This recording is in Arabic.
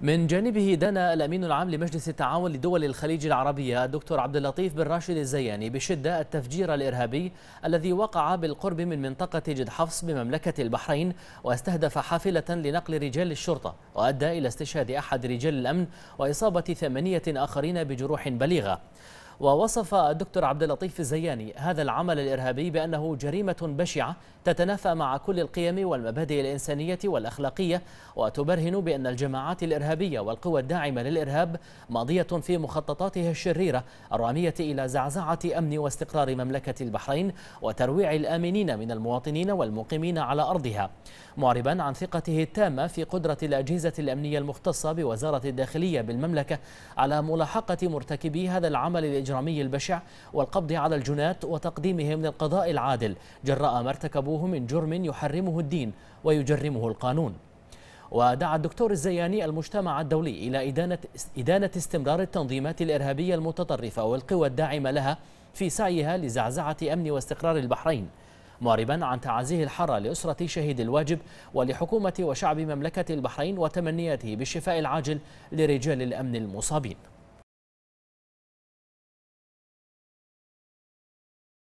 من جانبه دنا الامين العام لمجلس التعاون لدول الخليج العربيه الدكتور عبد اللطيف بن راشد الزياني بشده التفجير الارهابي الذي وقع بالقرب من منطقه جد حفص بمملكه البحرين واستهدف حافله لنقل رجال الشرطه وادى الى استشهاد احد رجال الامن واصابه ثمانيه اخرين بجروح بليغه ووصف الدكتور عبد اللطيف الزياني هذا العمل الإرهابي بأنه جريمة بشعة تتنافى مع كل القيم والمبادئ الإنسانية والأخلاقية وتبرهن بأن الجماعات الإرهابية والقوى الداعمة للإرهاب ماضية في مخططاتها الشريرة الرامية إلى زعزعة أمن واستقرار مملكة البحرين وترويع الآمنين من المواطنين والمقيمين على أرضها معربا عن ثقته التامة في قدرة الأجهزة الأمنية المختصة بوزارة الداخلية بالمملكة على ملاحقة مرتكبي هذا العمل الإجرامي البشع والقبض على الجنات وتقديمهم للقضاء العادل جراء ما ارتكبوه من جرم يحرمه الدين ويجرمه القانون ودعا الدكتور الزياني المجتمع الدولي إلى إدانة, إدانة استمرار التنظيمات الإرهابية المتطرفة والقوى الداعمة لها في سعيها لزعزعة أمن واستقرار البحرين معربا عن تعازيه الحرة لأسرة شهيد الواجب ولحكومة وشعب مملكة البحرين وتمنياته بالشفاء العاجل لرجال الأمن المصابين